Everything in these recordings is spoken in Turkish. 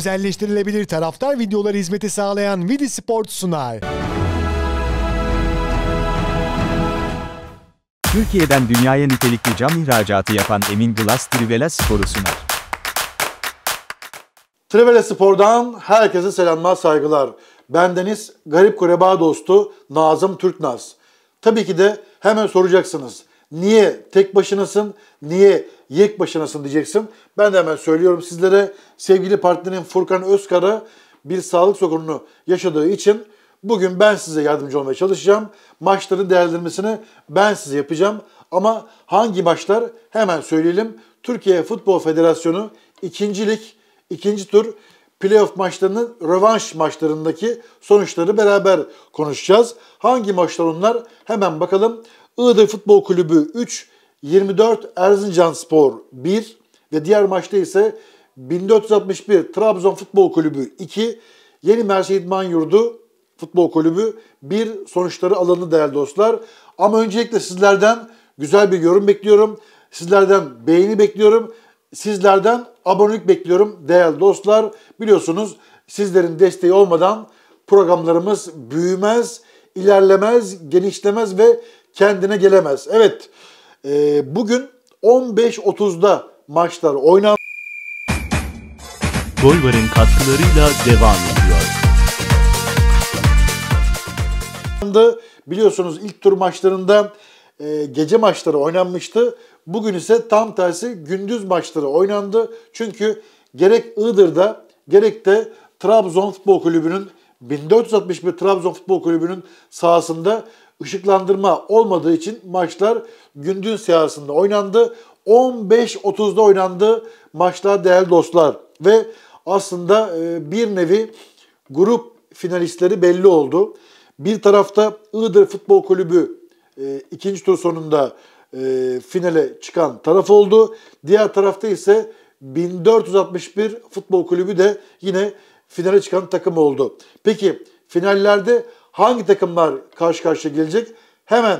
Özelleştirilebilir taraftar videoları hizmeti sağlayan Vidi Sport sunar. Türkiye'den dünyaya nitelikli cam ihracatı yapan Emin Glass Trivela Spor'u sunar. Trivela Spor'dan herkese selamlar, saygılar. Bendeniz Garip Kureba dostu Nazım Türknaz. Tabii ki de hemen soracaksınız. Niye tek başınasın, niye yek başınasın diyeceksin. Ben de hemen söylüyorum sizlere. Sevgili partnerim Furkan Özkara bir sağlık sorununu yaşadığı için bugün ben size yardımcı olmaya çalışacağım. Maçların değerlendirmesini ben size yapacağım. Ama hangi maçlar hemen söyleyelim. Türkiye Futbol Federasyonu ikincilik ikinci tur playoff maçlarının rövanş maçlarındaki sonuçları beraber konuşacağız. Hangi maçlar onlar? Hemen bakalım. Iğdır Futbol Kulübü 3, 24 Erzincan Spor 1 ve diğer maçta ise 1461 Trabzon Futbol Kulübü 2, Yeni Mersin İdman Yurdu Futbol Kulübü 1 sonuçları alanı değerli dostlar. Ama öncelikle sizlerden güzel bir yorum bekliyorum. Sizlerden beğeni bekliyorum. Sizlerden abonelik bekliyorum değerli dostlar. Biliyorsunuz sizlerin desteği olmadan programlarımız büyümez, ilerlemez, genişlemez ve kendine gelemez. Evet e, bugün 15.30'da maçlar oynan. Golvar'ın katkılarıyla devam ediyor. Biliyorsunuz ilk tur maçlarında e, gece maçları oynanmıştı. Bugün ise tam tersi gündüz maçları oynandı. Çünkü gerek Iğdır'da gerek de Trabzon Futbol Kulübü'nün 1461 Trabzon Futbol Kulübü'nün sahasında ışıklandırma olmadığı için maçlar gündüz seansında oynandı. 15.30'da oynandı maçlar değerli dostlar. Ve aslında e, bir nevi grup finalistleri belli oldu. Bir tarafta Iğdır Futbol Kulübü e, ikinci tur sonunda e, finale çıkan taraf oldu. Diğer tarafta ise 1461 Futbol Kulübü de yine finale çıkan takım oldu. Peki finallerde hangi takımlar karşı karşıya gelecek hemen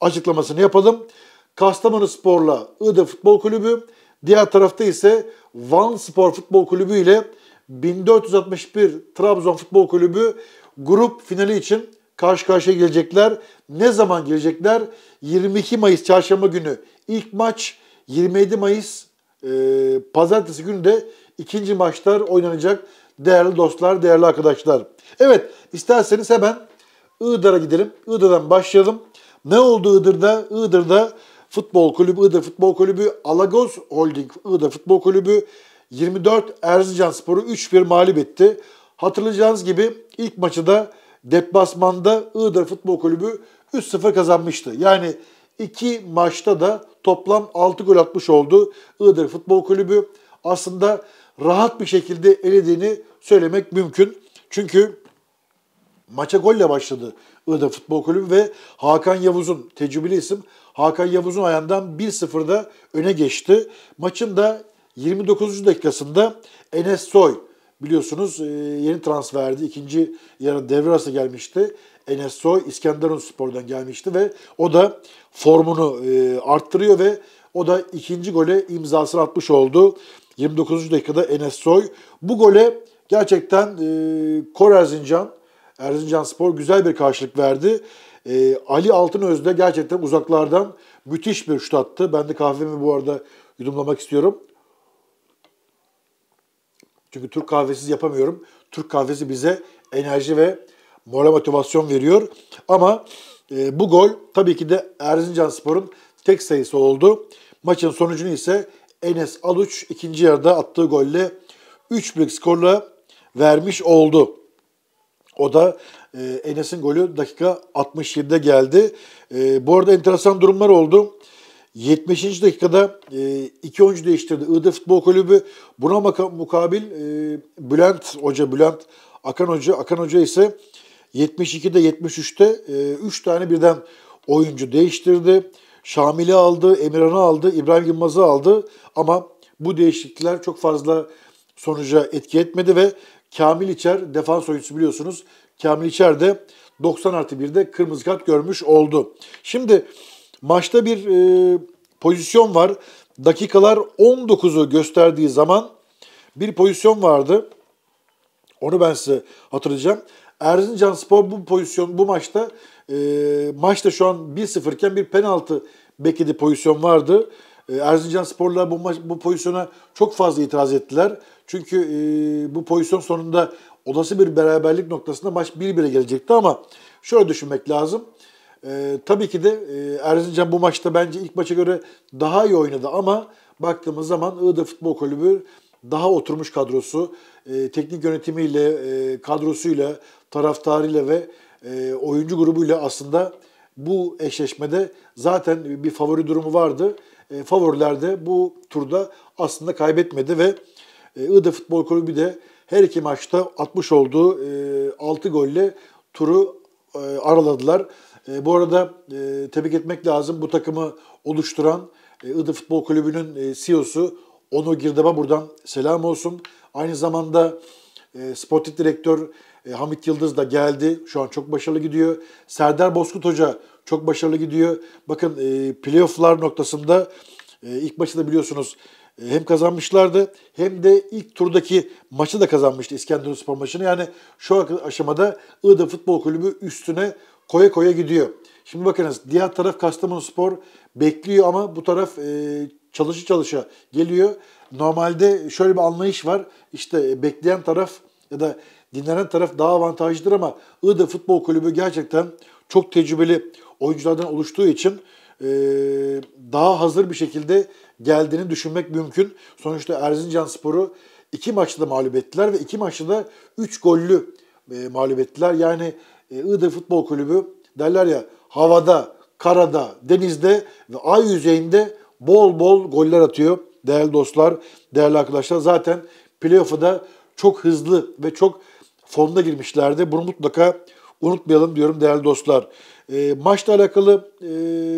açıklamasını yapalım. Kastamonu Spor'la Iğdır Futbol Kulübü, diğer tarafta ise Van Spor Futbol Kulübü ile 1461 Trabzon Futbol Kulübü grup finali için karşı karşıya gelecekler. Ne zaman gelecekler? 22 Mayıs çarşamba günü ilk maç, 27 Mayıs e, pazartesi günü de ikinci maçlar oynanacak değerli dostlar, değerli arkadaşlar. Evet, isterseniz hemen Iğdır'a gidelim. Iğdır'dan başlayalım. Ne oldu Iğdır'da? Iğdır'da Futbol Kulübü, Iğdır Futbol Kulübü, Alagoz Holding Iğdır Futbol Kulübü 24 Erzincan Sporu 3-1 mağlup etti. Hatırlayacağınız gibi ilk maçı da deplasmanda Iğdır Futbol Kulübü 3-0 kazanmıştı. Yani iki maçta da toplam 6 gol atmış oldu Iğdır Futbol Kulübü. Aslında rahat bir şekilde elediğini söylemek mümkün. Çünkü Maça golle başladı Iğdır Futbol Kulübü ve Hakan Yavuz'un, tecrübeli isim, Hakan Yavuz'un ayağından 1-0'da öne geçti. Maçın da 29. dakikasında Enes Soy biliyorsunuz e, yeni transferdi. ikinci yarı devre arası gelmişti. Enes Soy İskenderun Spor'dan gelmişti ve o da formunu e, arttırıyor ve o da ikinci gole imzasını atmış oldu. 29. dakikada Enes Soy. Bu gole gerçekten e, Korer Zincan Erzincan Spor güzel bir karşılık verdi. E, Ali Altınöz de gerçekten uzaklardan müthiş bir şut attı. Ben de kahvemi bu arada yudumlamak istiyorum. Çünkü Türk kahvesiz yapamıyorum. Türk kahvesi bize enerji ve moral motivasyon veriyor. Ama e, bu gol tabii ki de Erzincan Spor'un tek sayısı oldu. Maçın sonucunu ise Enes Aluç ikinci yarıda attığı golle 3-1 skorla vermiş oldu. O da e, Enes'in golü dakika 67'de geldi. E, bu arada enteresan durumlar oldu. 70. dakikada e, iki oyuncu değiştirdi. Iğdır Futbol Kulübü buna mukabil e, Bülent Hoca, Bülent Akan Hoca, Akan Hoca ise 72'de 73'te e, tane birden oyuncu değiştirdi. Şamil'i aldı, Emirhan'ı aldı, İbrahim Yılmaz'ı aldı ama bu değişiklikler çok fazla sonuca etki etmedi ve Kamil İçer defans oyuncusu biliyorsunuz. Kamil İçer de 90 artı 1'de kırmızı kart görmüş oldu. Şimdi maçta bir e, pozisyon var. Dakikalar 19'u gösterdiği zaman bir pozisyon vardı. Onu ben size hatırlayacağım. Erzincan Spor bu pozisyon bu maçta e, maçta şu an 1-0 iken bir penaltı bekledi pozisyon vardı. E, Erzincan sporlar bu, ma- bu pozisyona çok fazla itiraz ettiler. Çünkü e, bu pozisyon sonunda olası bir beraberlik noktasında maç 1-1'e gelecekti ama şöyle düşünmek lazım. E, tabii ki de e, Erzincan bu maçta bence ilk maça göre daha iyi oynadı ama baktığımız zaman Iğdır Futbol Kulübü daha oturmuş kadrosu, e, teknik yönetimiyle, e, kadrosuyla, taraftarıyla ve e, oyuncu grubuyla aslında bu eşleşmede zaten bir favori durumu vardı. E, favorilerde bu turda aslında kaybetmedi ve e, Iğdır Futbol Kulübü de her iki maçta atmış olduğu e, 6 golle turu e, araladılar. bu arada tebrik etmek lazım bu takımı oluşturan Iğdır Futbol Kulübü'nün e, CEO'su Onur Girdab'a buradan selam olsun. Aynı zamanda e, sportif direktör Hamit Yıldız da geldi. Şu an çok başarılı gidiyor. Serdar Bozkut Hoca çok başarılı gidiyor. Bakın e, playofflar noktasında e, ilk maçı da biliyorsunuz e, hem kazanmışlardı hem de ilk turdaki maçı da kazanmıştı İskenderun Spor maçını. Yani şu aşamada Iğdır Futbol Kulübü üstüne koya koya gidiyor. Şimdi bakınız diğer taraf Kastamonu Spor bekliyor ama bu taraf e, çalışı çalışa geliyor. Normalde şöyle bir anlayış var. İşte e, bekleyen taraf ya da dinlenen taraf daha avantajlıdır ama Iğdır Futbol Kulübü gerçekten çok tecrübeli oyunculardan oluştuğu için e, daha hazır bir şekilde geldiğini düşünmek mümkün. Sonuçta Erzincan Spor'u iki maçta da mağlup ettiler ve iki maçta da üç gollü e, mağlup ettiler. Yani e, Iğdır Futbol Kulübü derler ya havada, karada, denizde ve ay yüzeyinde bol bol goller atıyor. Değerli dostlar, değerli arkadaşlar zaten playoff'a da çok hızlı ve çok fonda girmişlerdi. Bunu mutlaka unutmayalım diyorum değerli dostlar. E, maçla alakalı e,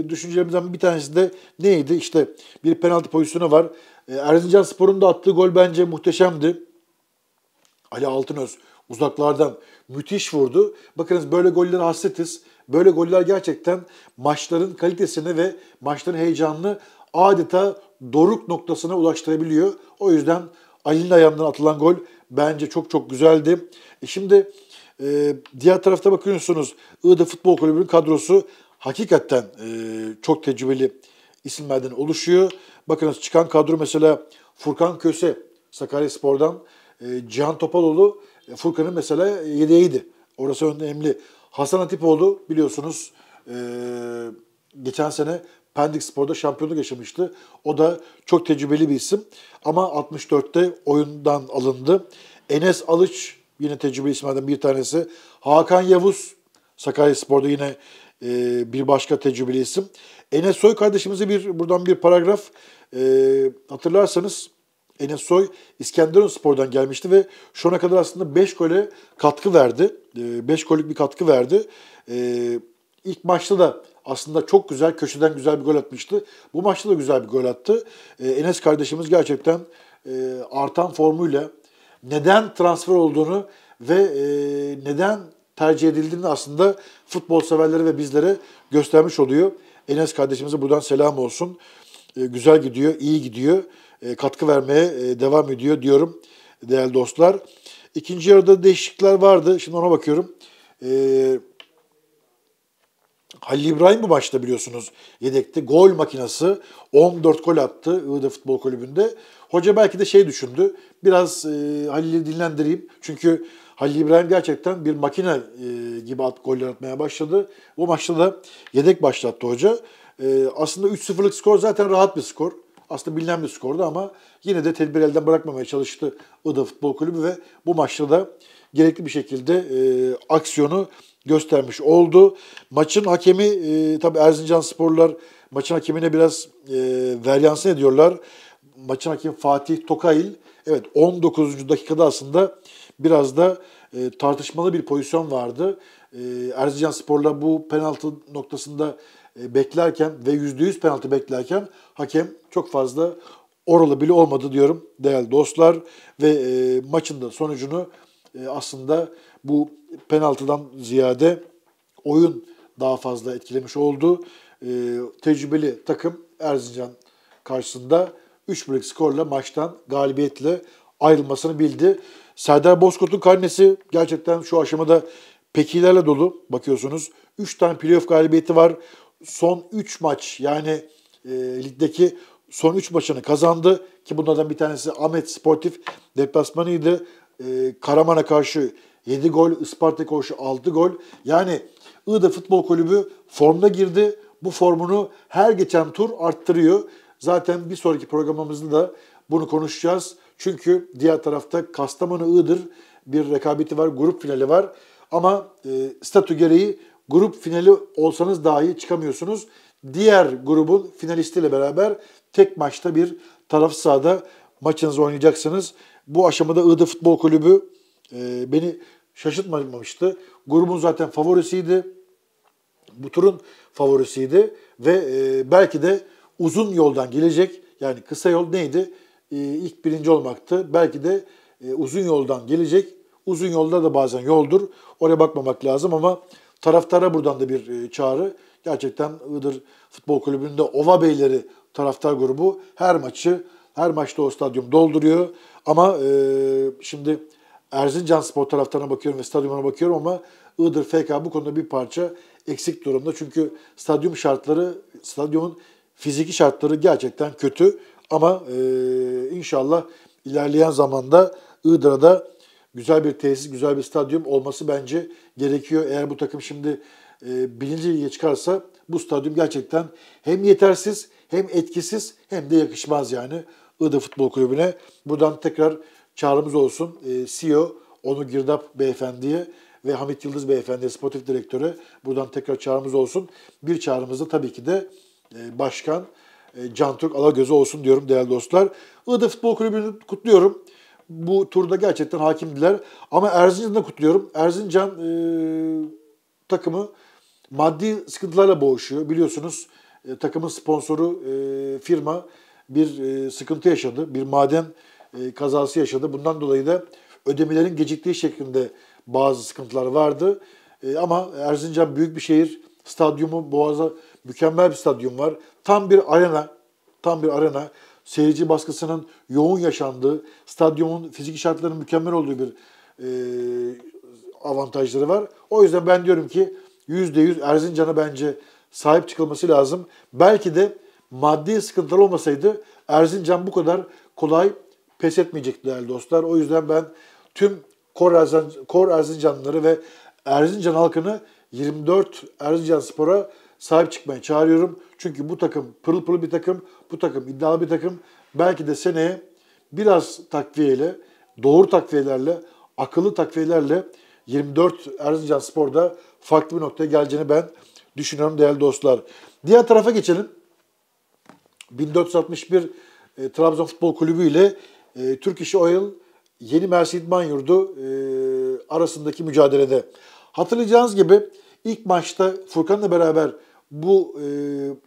düşüncelerimizden bir tanesi de neydi? İşte bir penaltı pozisyonu var. E, Erzincan Spor'un da attığı gol bence muhteşemdi. Ali Altınöz uzaklardan müthiş vurdu. Bakınız böyle gollere hasretiz. Böyle goller gerçekten maçların kalitesini ve maçların heyecanını adeta doruk noktasına ulaştırabiliyor. O yüzden Ali'nin ayağından atılan gol bence çok çok güzeldi. E şimdi ee, diğer tarafta bakıyorsunuz Iğdır Futbol Kulübü'nün kadrosu hakikaten e, çok tecrübeli isimlerden oluşuyor. Bakınız çıkan kadro mesela Furkan Köse Sakaryaspor'dan, ee, Cihan Topaloğlu e, Furkan'ın mesela yedeğiydi. Orası önemli. Hasan Hatipoğlu biliyorsunuz e, geçen sene Pendik Spor'da şampiyonluk yaşamıştı. O da çok tecrübeli bir isim ama 64'te oyundan alındı. Enes Alıç yine tecrübeli isimlerden bir tanesi. Hakan Yavuz Sakarya Spor'da yine e, bir başka tecrübeli isim. Enes Soy kardeşimize bir buradan bir paragraf e, hatırlarsanız Enes Soy İskenderun Spor'dan gelmişti ve şu ana kadar aslında 5 gole katkı verdi. 5 e, gollük bir katkı verdi. E, ilk maçta da aslında çok güzel köşeden güzel bir gol atmıştı. Bu maçta da güzel bir gol attı. E, Enes kardeşimiz gerçekten e, artan formuyla neden transfer olduğunu ve e, neden tercih edildiğini aslında futbol severleri ve bizlere göstermiş oluyor. Enes kardeşimize buradan selam olsun. E, güzel gidiyor, iyi gidiyor. E, katkı vermeye e, devam ediyor diyorum değerli dostlar. İkinci yarıda değişiklikler vardı. Şimdi ona bakıyorum. Eee Halil İbrahim bu maçta biliyorsunuz yedekte. Gol makinası 14 gol attı Iğdır Futbol Kulübü'nde. Hoca belki de şey düşündü. Biraz e, Halil'i dinlendireyim. Çünkü Halil İbrahim gerçekten bir makine e, gibi at, goller atmaya başladı. O maçta da yedek başlattı hoca. E, aslında 3-0'lık skor zaten rahat bir skor. Aslında bilinen bir skordu ama yine de tedbir elden bırakmamaya çalıştı Ida Futbol Kulübü ve bu maçta da gerekli bir şekilde e, aksiyonu göstermiş oldu. Maçın hakemi e, tabii Erzincan Sporlar maçın hakemine biraz e, veryansın ediyorlar maçın hakemi Fatih Tokayil evet 19. dakikada aslında biraz da e, tartışmalı bir pozisyon vardı. E, Erzincan Spor'la bu penaltı noktasında e, beklerken ve %100 penaltı beklerken hakem çok fazla oralı bile olmadı diyorum değerli dostlar. Ve e, maçın da sonucunu e, aslında bu penaltıdan ziyade oyun daha fazla etkilemiş oldu. E, tecrübeli takım Erzincan karşısında 3-1'lik skorla maçtan galibiyetle ayrılmasını bildi. Serdar Bozkurt'un karnesi gerçekten şu aşamada pekilerle dolu bakıyorsunuz. 3 tane playoff galibiyeti var. Son 3 maç yani e, ligdeki son 3 maçını kazandı. Ki bunlardan bir tanesi Ahmet Sportif deplasmanıydı. E, Karaman'a karşı 7 gol, Isparta karşı 6 gol. Yani Iğda Futbol Kulübü formda girdi. Bu formunu her geçen tur arttırıyor. Zaten bir sonraki programımızda da bunu konuşacağız. Çünkü diğer tarafta Kastamonu-Iğdır bir rekabeti var, grup finali var. Ama e, statü gereği grup finali olsanız dahi çıkamıyorsunuz. Diğer grubun finalistiyle beraber tek maçta bir taraf sahada maçınızı oynayacaksınız. Bu aşamada Iğdır Futbol Kulübü e, beni şaşırtmamıştı. Grubun zaten favorisiydi. Bu turun favorisiydi ve e, belki de uzun yoldan gelecek. Yani kısa yol neydi? E, ilk birinci olmaktı. Belki de e, uzun yoldan gelecek. Uzun yolda da bazen yoldur. Oraya bakmamak lazım ama taraftara buradan da bir e, çağrı. Gerçekten Iğdır Futbol Kulübü'nde Ova Beyleri taraftar grubu her maçı, her maçta o stadyum dolduruyor. Ama e, şimdi Erzincan Spor taraftarına bakıyorum ve stadyuma bakıyorum ama Iğdır FK bu konuda bir parça eksik durumda. Çünkü stadyum şartları, stadyumun Fiziki şartları gerçekten kötü ama e, inşallah ilerleyen zamanda Iğdır'da güzel bir tesis, güzel bir stadyum olması bence gerekiyor. Eğer bu takım şimdi e, birinci lige çıkarsa bu stadyum gerçekten hem yetersiz hem etkisiz hem de yakışmaz yani Iğdır Futbol Kulübü'ne. Buradan tekrar çağrımız olsun e, CEO Onur Girdap Beyefendi'ye ve Hamit Yıldız beyefendiye Sportif Direktörü buradan tekrar çağrımız olsun. Bir çağrımız da tabii ki de e, başkan e, Can Türk Alagöz'ü olsun diyorum değerli dostlar. Iğdır Futbol Kulübü'nü kutluyorum. Bu turda gerçekten hakimdiler. Ama Erzincan'ı kutluyorum. Erzincan e, takımı maddi sıkıntılarla boğuşuyor. Biliyorsunuz e, takımın sponsoru e, firma bir e, sıkıntı yaşadı. Bir maden e, kazası yaşadı. Bundan dolayı da ödemelerin geciktiği şeklinde bazı sıkıntılar vardı. E, ama Erzincan büyük bir şehir. Stadyumu boğaza Mükemmel bir stadyum var. Tam bir arena. Tam bir arena. Seyirci baskısının yoğun yaşandığı, stadyumun fiziki şartlarının mükemmel olduğu bir e, avantajları var. O yüzden ben diyorum ki %100 Erzincan'a bence sahip çıkılması lazım. Belki de maddi sıkıntılar olmasaydı Erzincan bu kadar kolay pes etmeyecekti değerli dostlar. O yüzden ben tüm Kor, Erzincan, Kor Erzincanlıları ve Erzincan halkını 24 Erzincan Spor'a sahip çıkmaya çağırıyorum. Çünkü bu takım pırıl pırıl bir takım, bu takım iddialı bir takım. Belki de seneye biraz takviyeyle, doğru takviyelerle, akıllı takviyelerle 24 Erzincan Spor'da farklı bir noktaya geleceğini ben düşünüyorum değerli dostlar. Diğer tarafa geçelim. 1461 e, Trabzon Futbol Kulübü ile e, Türk İşi Oil Yeni Mersin İdman Yurdu e, arasındaki mücadelede. Hatırlayacağınız gibi ilk maçta Furkan'la beraber bu e,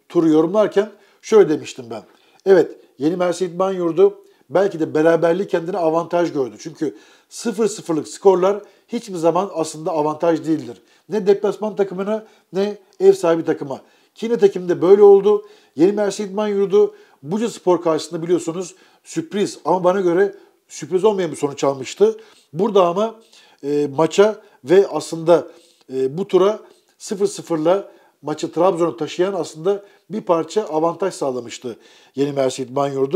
turu yorumlarken şöyle demiştim ben. Evet yeni Mersin İdman Yurdu belki de beraberliği kendine avantaj gördü. Çünkü 0-0'lık skorlar hiçbir zaman aslında avantaj değildir. Ne deplasman takımına ne ev sahibi takıma. Kine takımda böyle oldu. Yeni Mersin İdman Yurdu Buca Spor karşısında biliyorsunuz sürpriz ama bana göre sürpriz olmayan bir sonuç almıştı. Burada ama e, maça ve aslında e, bu tura 0-0'la maçı Trabzon'a taşıyan aslında bir parça avantaj sağlamıştı Yeni Mersin İdman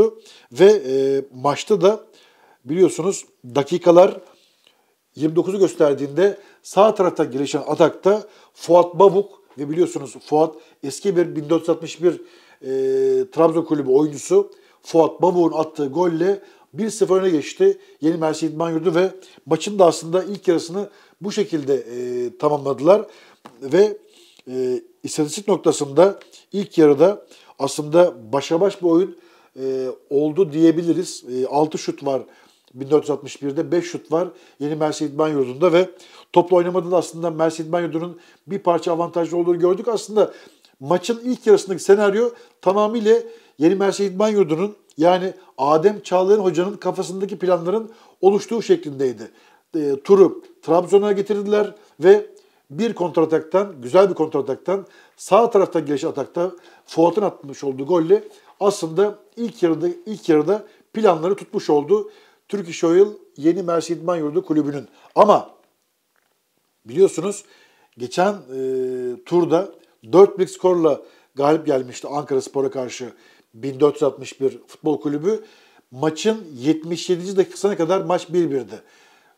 Ve e, maçta da biliyorsunuz dakikalar 29'u gösterdiğinde sağ tarafta gelişen atakta Fuat Babuk ve biliyorsunuz Fuat eski bir 1461 e, Trabzon kulübü oyuncusu Fuat Babuk'un attığı golle 1-0 öne geçti Yeni Mersin İdman ve maçın da aslında ilk yarısını bu şekilde e, tamamladılar ve e, istatistik noktasında ilk yarıda aslında başa baş bir oyun e, oldu diyebiliriz. E, 6 şut var 1461'de 5 şut var yeni Mersin İdman Yurdu'nda ve toplu oynamada da aslında Mersin İdman Yurdu'nun bir parça avantajlı olduğunu gördük. Aslında maçın ilk yarısındaki senaryo tamamıyla yeni Mersin İdman Yurdu'nun yani Adem Çağlayan Hoca'nın kafasındaki planların oluştuğu şeklindeydi. E, turu Trabzon'a getirdiler ve bir kontrataktan, güzel bir kontrataktan sağ taraftan gelişen atakta Fuat'ın atmış olduğu golle aslında ilk yarıda ilk yarıda planları tutmuş oldu. Turkish Oil yeni Mersi İdman Yurdu kulübünün. Ama biliyorsunuz geçen e, turda 4-1 skorla galip gelmişti Ankara Spor'a karşı 1461 futbol kulübü. Maçın 77. dakikasına kadar maç 1-1'di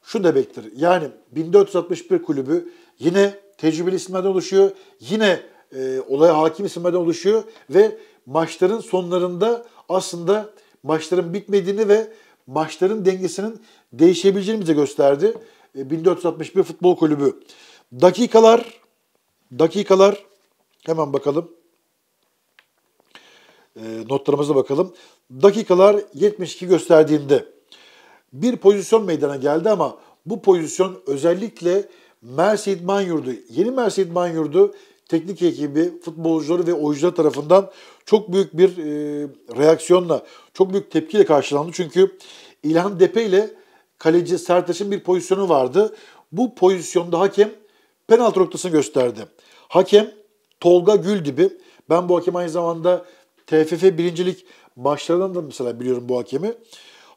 şu demektir. Yani 1461 kulübü yine tecrübeli isimlerden oluşuyor. Yine e, olaya hakim isimlerden oluşuyor ve maçların sonlarında aslında maçların bitmediğini ve maçların dengesinin değişebileceğini bize gösterdi. E, 1461 Futbol Kulübü. Dakikalar, dakikalar hemen bakalım. E, notlarımıza bakalım. Dakikalar 72 gösterdiğinde bir pozisyon meydana geldi ama bu pozisyon özellikle Merseid Manyurdu. Yeni Merseid Manyurdu teknik ekibi, futbolcuları ve oyuncular tarafından çok büyük bir e, reaksiyonla, çok büyük tepkiyle karşılandı. Çünkü İlhan Depe ile kaleci Sertaç'ın bir pozisyonu vardı. Bu pozisyonda hakem penaltı noktasını gösterdi. Hakem Tolga Gül gibi. Ben bu hakem aynı zamanda TFF birincilik maçlarından da mesela biliyorum bu hakemi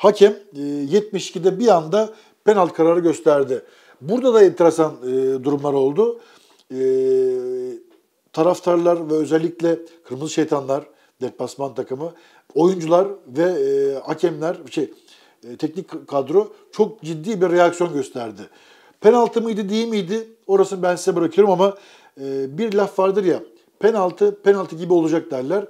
hakem 72'de e, bir anda penaltı kararı gösterdi. Burada da enteresan e, durumlar oldu. E, taraftarlar ve özellikle Kırmızı Şeytanlar, deplasman takımı, oyuncular ve hakemler, şey teknik kadro çok ciddi bir reaksiyon gösterdi. Penaltı mıydı değil miydi orasını ben size bırakıyorum ama bir laf vardır ya penaltı penaltı gibi olacak derler.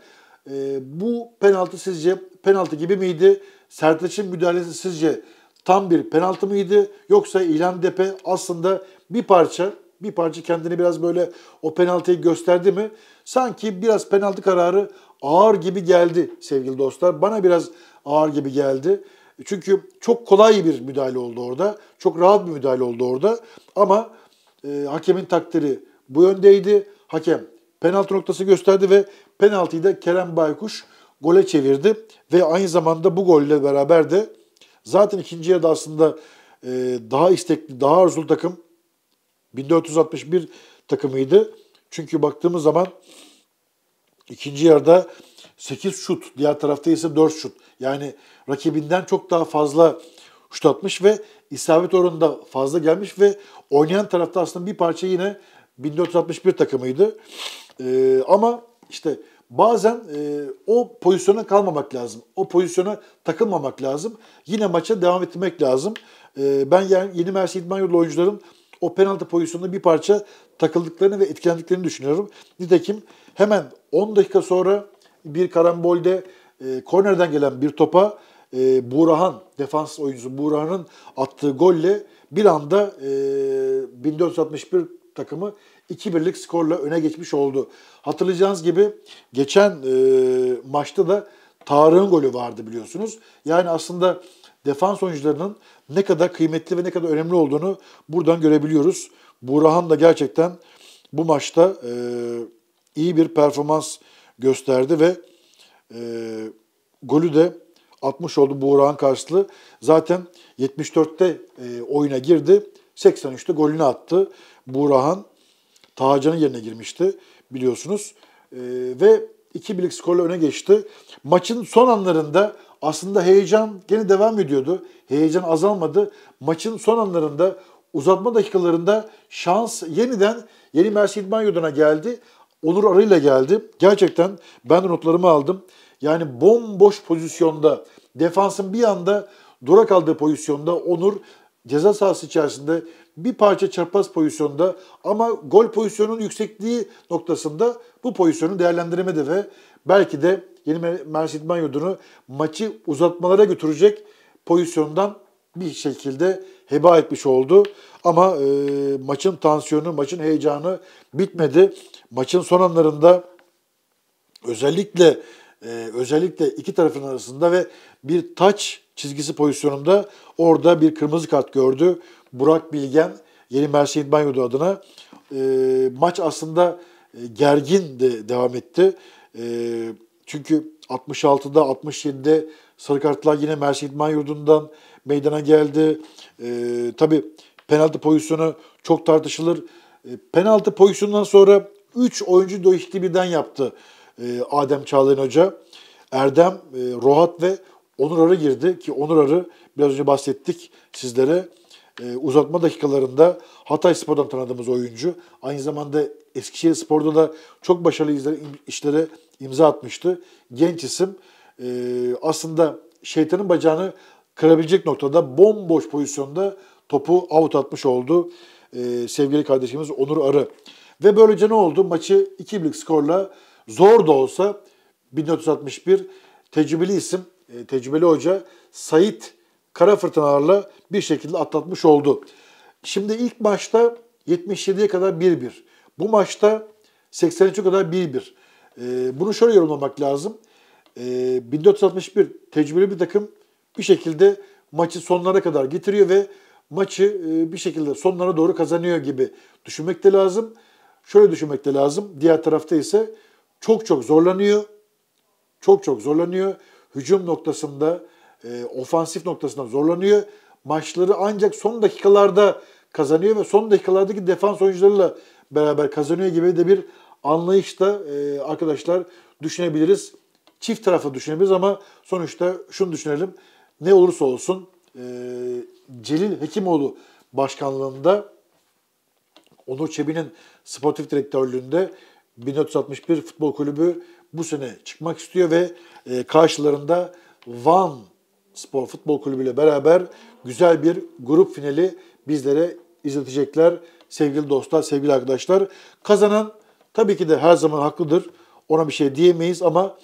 Bu penaltı sizce penaltı gibi miydi? Sertaç'ın müdahalesi sizce tam bir penaltı mıydı? Yoksa İlhan Depe aslında bir parça bir parça kendini biraz böyle o penaltıyı gösterdi mi? Sanki biraz penaltı kararı ağır gibi geldi sevgili dostlar. Bana biraz ağır gibi geldi. Çünkü çok kolay bir müdahale oldu orada. Çok rahat bir müdahale oldu orada. Ama e, hakemin takdiri bu yöndeydi. Hakem penaltı noktası gösterdi ve penaltıyı da Kerem Baykuş gole çevirdi ve aynı zamanda bu golle beraber de zaten ikinci yarıda aslında e, daha istekli, daha arzulu takım 1461 takımıydı. Çünkü baktığımız zaman ikinci yarıda 8 şut, diğer tarafta ise 4 şut. Yani rakibinden çok daha fazla şut atmış ve isabet oranı da fazla gelmiş ve oynayan tarafta aslında bir parça yine 1461 takımıydı. Ee, ama işte bazen e, o pozisyona kalmamak lazım. O pozisyona takılmamak lazım. Yine maça devam etmek lazım. E, ben yani yeni Mersin İdman Yolu oyuncuların o penaltı pozisyonunda bir parça takıldıklarını ve etkilendiklerini düşünüyorum. Nitekim hemen 10 dakika sonra bir karambolde e, kornerden gelen bir topa e, Burahan, defans oyuncusu Burahan'ın attığı golle bir anda e, 1461 takımı 2-1'lik skorla öne geçmiş oldu. Hatırlayacağınız gibi geçen e, maçta da Tarık'ın golü vardı biliyorsunuz. Yani aslında defans oyuncularının ne kadar kıymetli ve ne kadar önemli olduğunu buradan görebiliyoruz. Burhan da gerçekten bu maçta e, iyi bir performans gösterdi ve e, golü de atmış oldu Buğra'nın karşılığı. Zaten 74'te e, oyuna girdi. 83'te golünü attı Buğrahan. Tahacan'ın yerine girmişti biliyorsunuz. E, ve iki birlik skorla öne geçti. Maçın son anlarında aslında heyecan gene devam ediyordu. Heyecan azalmadı. Maçın son anlarında uzatma dakikalarında şans yeniden yeni Mersin İdman geldi. Onur Arı ile geldi. Gerçekten ben de notlarımı aldım. Yani bomboş pozisyonda defansın bir anda dura kaldığı pozisyonda Onur ceza sahası içerisinde bir parça çarpaz pozisyonda ama gol pozisyonunun yüksekliği noktasında bu pozisyonu değerlendiremedi ve belki de yeni Mersin Banyodun'u maçı uzatmalara götürecek pozisyondan bir şekilde heba etmiş oldu. Ama e, maçın tansiyonu, maçın heyecanı bitmedi. Maçın son anlarında özellikle e, özellikle iki tarafın arasında ve bir taç çizgisi pozisyonunda orada bir kırmızı kart gördü. Burak Bilgen yeni Mersin Banyodu adına e, maç aslında e, gergin de devam etti. E, çünkü 66'da 67'de sarı kartlar yine Mersin İdman Yurdu'ndan meydana geldi. E, tabii penaltı pozisyonu çok tartışılır. E, penaltı pozisyonundan sonra 3 oyuncu değişikliği birden yaptı e, Adem Çağlayan Hoca. Erdem, e, Rohat ve Onur Arı girdi ki Onur Arı biraz önce bahsettik sizlere ee, uzatma dakikalarında Hatay Spor'dan tanıdığımız oyuncu. Aynı zamanda Eskişehir Spor'da da çok başarılı işlere imza atmıştı. Genç isim ee, aslında şeytanın bacağını kırabilecek noktada bomboş pozisyonda topu out atmış oldu ee, sevgili kardeşimiz Onur Arı. Ve böylece ne oldu? Maçı 2-1'lik skorla zor da olsa 1461 tecrübeli isim, e, tecrübeli hoca Sait kara fırtınalarla bir şekilde atlatmış oldu. Şimdi ilk maçta 77'ye kadar 1-1. Bu maçta 83'e kadar 1-1. E, ee, bunu şöyle yorumlamak lazım. E, ee, 1461 tecrübeli bir takım bir şekilde maçı sonlara kadar getiriyor ve maçı e, bir şekilde sonlara doğru kazanıyor gibi düşünmek de lazım. Şöyle düşünmek de lazım. Diğer tarafta ise çok çok zorlanıyor. Çok çok zorlanıyor. Hücum noktasında e, ofansif noktasından zorlanıyor. Maçları ancak son dakikalarda kazanıyor ve son dakikalardaki defans oyuncularıyla beraber kazanıyor gibi de bir anlayışla e, arkadaşlar düşünebiliriz. Çift tarafı düşünebiliriz ama sonuçta şunu düşünelim. Ne olursa olsun e, Celil Hekimoğlu başkanlığında Onur Çebi'nin sportif direktörlüğünde 1461 Futbol Kulübü bu sene çıkmak istiyor ve e, karşılarında Van Spor Futbol Kulübü ile beraber güzel bir grup finali bizlere izletecekler. Sevgili dostlar, sevgili arkadaşlar. Kazanan tabii ki de her zaman haklıdır. Ona bir şey diyemeyiz ama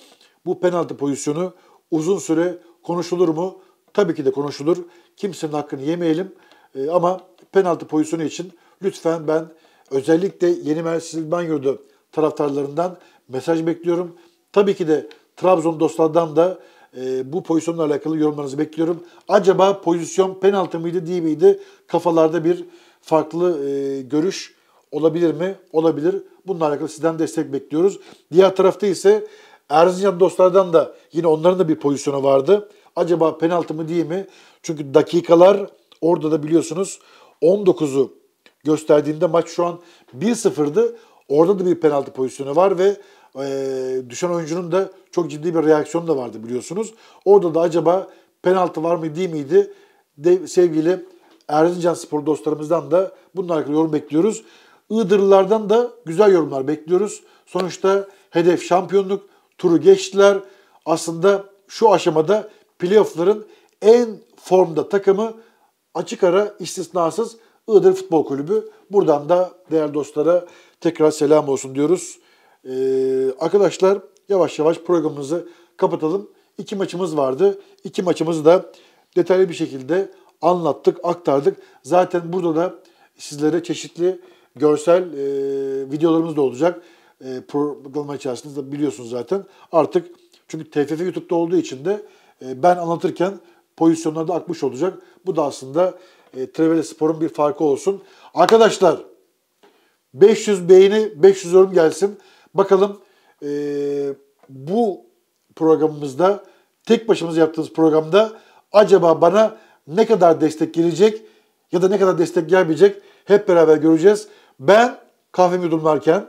bu penaltı pozisyonu uzun süre konuşulur mu? Tabii ki de konuşulur. Kimsenin hakkını yemeyelim. E, ama penaltı pozisyonu için lütfen ben özellikle Yeni Mersin Banyurdu taraftarlarından mesaj bekliyorum. Tabii ki de Trabzon dostlardan da e, bu pozisyonla alakalı yorumlarınızı bekliyorum. Acaba pozisyon penaltı mıydı değil miydi? Kafalarda bir farklı e, görüş olabilir mi? Olabilir. Bununla alakalı sizden destek bekliyoruz. Diğer tarafta ise Erzincan dostlardan da yine onların da bir pozisyonu vardı. Acaba penaltı mı değil mi? Çünkü dakikalar orada da biliyorsunuz 19'u gösterdiğinde maç şu an 1-0'dı. Orada da bir penaltı pozisyonu var ve ee, düşen oyuncunun da çok ciddi bir reaksiyonu da vardı biliyorsunuz. Orada da acaba penaltı var mı değil miydi? De, sevgili Erzincan Spor dostlarımızdan da bununla alakalı yorum bekliyoruz. Iğdırlılardan da güzel yorumlar bekliyoruz. Sonuçta hedef şampiyonluk, turu geçtiler. Aslında şu aşamada playoffların en formda takımı açık ara istisnasız Iğdır Futbol Kulübü. Buradan da değerli dostlara tekrar selam olsun diyoruz. Ee, arkadaşlar yavaş yavaş programımızı kapatalım. İki maçımız vardı. İki maçımızı da detaylı bir şekilde anlattık, aktardık. Zaten burada da sizlere çeşitli görsel e, videolarımız da olacak. E, program içerisinde biliyorsunuz zaten. Artık çünkü TFF YouTube'da olduğu için de e, ben anlatırken pozisyonlarda akmış olacak. Bu da aslında e, Trevele Spor'un bir farkı olsun. Arkadaşlar 500 beğeni, 500 yorum gelsin. Bakalım e, bu programımızda, tek başımıza yaptığımız programda acaba bana ne kadar destek gelecek ya da ne kadar destek gelmeyecek hep beraber göreceğiz. Ben kahvemi yudumlarken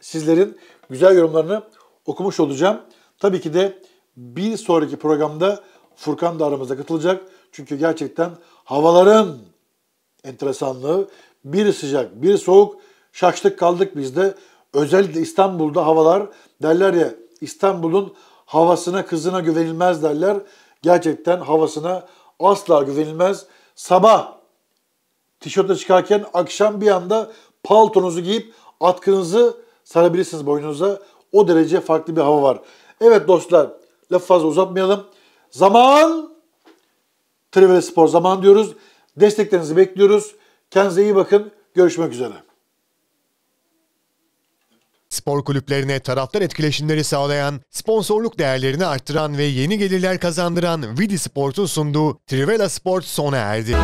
sizlerin güzel yorumlarını okumuş olacağım. Tabii ki de bir sonraki programda Furkan da aramıza katılacak. Çünkü gerçekten havaların enteresanlığı biri sıcak, biri soğuk. Şaştık kaldık biz de. Özellikle İstanbul'da havalar derler ya İstanbul'un havasına kızına güvenilmez derler. Gerçekten havasına asla güvenilmez. Sabah tişörtle çıkarken akşam bir anda paltonuzu giyip atkınızı sarabilirsiniz boynunuza. O derece farklı bir hava var. Evet dostlar lafı fazla uzatmayalım. Zaman Trivela Spor zaman diyoruz. Desteklerinizi bekliyoruz. Kendinize iyi bakın. Görüşmek üzere. Spor kulüplerine taraftar etkileşimleri sağlayan, sponsorluk değerlerini arttıran ve yeni gelirler kazandıran Vidi Sport'un sunduğu Trivela Sport sona erdi.